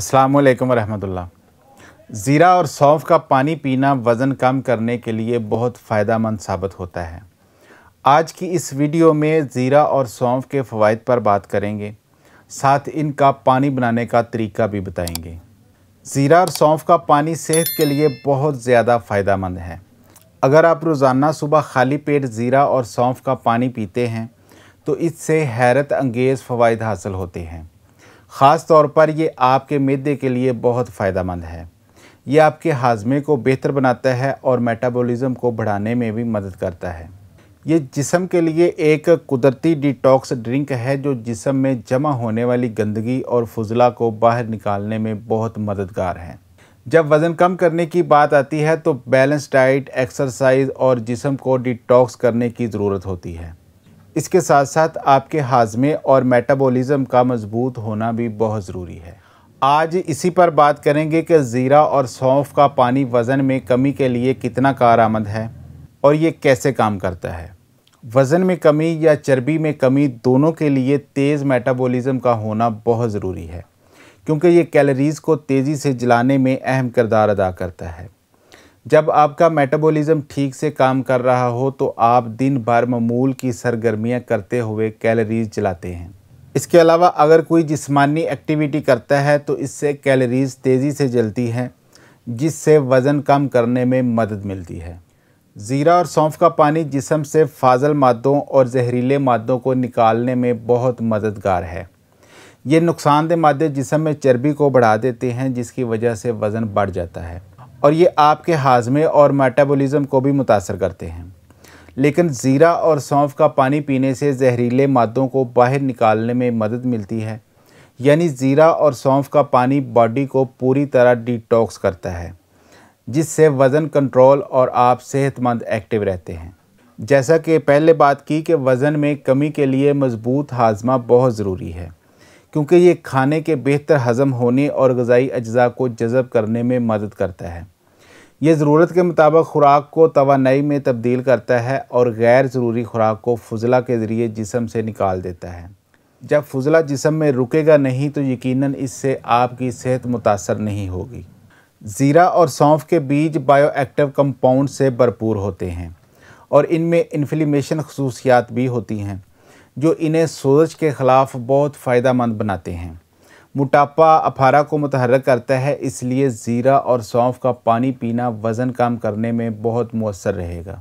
अस्सलाम वालेकुम रहमतुल्लाह ज़ीरा और सौंफ का पानी पीना वज़न कम करने के लिए बहुत फ़ायदा मंद साबित होता है आज की इस वीडियो में ज़ीरा और सौंफ के फ़वाद पर बात करेंगे साथ इनका पानी बनाने का तरीका भी बताएंगे ज़ीरा और सौंफ का पानी सेहत के लिए बहुत ज़्यादा फ़ायदा मंद है अगर आप रोज़ाना सुबह खाली पेट ज़ीरा और सौंफ का पानी पीते हैं तो इससे हैरत अंगेज़ फ़वाद हासिल होते हैं ख़ास तौर पर ये आपके मैदे के लिए बहुत फ़ायदेमंद है ये आपके हाजमे को बेहतर बनाता है और मेटाबॉलिज्म को बढ़ाने में भी मदद करता है ये जिसम के लिए एक कुदरती डिटॉक्स ड्रिंक है जो जिसम में जमा होने वाली गंदगी और फजला को बाहर निकालने में बहुत मददगार है जब वज़न कम करने की बात आती है तो बैलेंस डाइट एक्सरसाइज और जिसम को डिटॉक्स करने की ज़रूरत होती है इसके साथ साथ आपके हाजमे और मेटाबॉलिज्म का मजबूत होना भी बहुत ज़रूरी है आज इसी पर बात करेंगे कि ज़ीरा और सौंफ का पानी वज़न में कमी के लिए कितना कारआमद है और ये कैसे काम करता है वज़न में कमी या चर्बी में कमी दोनों के लिए तेज़ मेटाबॉलिज्म का होना बहुत ज़रूरी है क्योंकि ये कैलोरीज़ को तेज़ी से जलाने में अहम किरदार अदा करता है जब आपका मेटाबॉलिज्म ठीक से काम कर रहा हो तो आप दिन भर ममूल की सरगर्मियां करते हुए कैलोरीज जलाते हैं इसके अलावा अगर कोई जिस्मानी एक्टिविटी करता है तो इससे कैलोरीज तेज़ी से जलती हैं जिससे वज़न कम करने में मदद मिलती है ज़ीरा और सौंफ का पानी जिसम से फाजल मादों और जहरीले मादों को निकालने में बहुत मददगार है ये नुकसानदेह मादे जिसम में चर्बी को बढ़ा देते हैं जिसकी वजह से वज़न बढ़ जाता है और ये आपके हाजमे और मेटाबॉलिज्म को भी मुतासर करते हैं लेकिन ज़ीरा और सौंफ का पानी पीने से जहरीले मादों को बाहर निकालने में मदद मिलती है यानी ज़ीरा और सौंफ का पानी बॉडी को पूरी तरह डिटॉक्स करता है जिससे वज़न कंट्रोल और आप सेहतमंद एक्टिव रहते हैं जैसा कि पहले बात की कि वज़न में कमी के लिए मजबूत हाजमा बहुत ज़रूरी है क्योंकि ये खाने के बेहतर हज़म होने और गज़ाई अज्जा को जज़ब करने में मदद करता है ये ज़रूरत के मुताबिक खुराक को तोानाई में तब्दील करता है और गैर ज़रूरी खुराक को फजला के ज़रिए जिसम से निकाल देता है जब फजला जिसम में रुकेगा नहीं तो यकीन इससे आपकी सेहत मुतासर नहीं होगी ज़ीरा और सौंफ के बीज बायोएक्टिव कंपाउंड से भरपूर होते हैं और इनमें इन्फ्लेमेशन खसूसियात भी होती हैं जो इन्हें सोज के ख़िलाफ़ बहुत फ़ायदा मंद बनाते हैं मोटापा अफारा को मुतहरक करता है इसलिए ज़ीरा और सौंफ का पानी पीना वज़न कम करने में बहुत मौसर रहेगा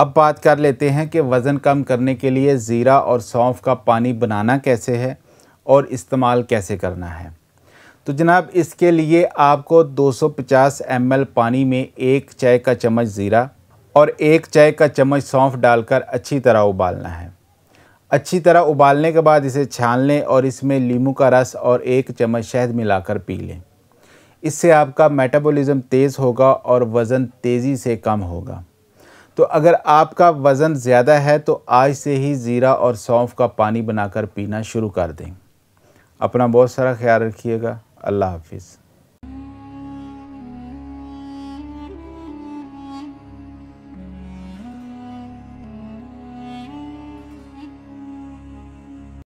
अब बात कर लेते हैं कि वज़न कम करने के लिए ज़ीरा और सौंफ का पानी बनाना कैसे है और इस्तेमाल कैसे करना है तो जनाब इसके लिए आपको 250 एल पानी में एक चाय का चम्मच ज़ीरा और एक चाय का चम्मच सौंफ डालकर अच्छी तरह उबालना है अच्छी तरह उबालने के बाद इसे छान लें और इसमें लीमू का रस और एक चम्मच शहद मिलाकर पी लें इससे आपका मेटाबॉलिज्म तेज़ होगा और वज़न तेज़ी से कम होगा तो अगर आपका वज़न ज़्यादा है तो आज से ही ज़ीरा और सौंफ का पानी बनाकर पीना शुरू कर दें अपना बहुत सारा ख्याल रखिएगा अल्लाह हाफिज़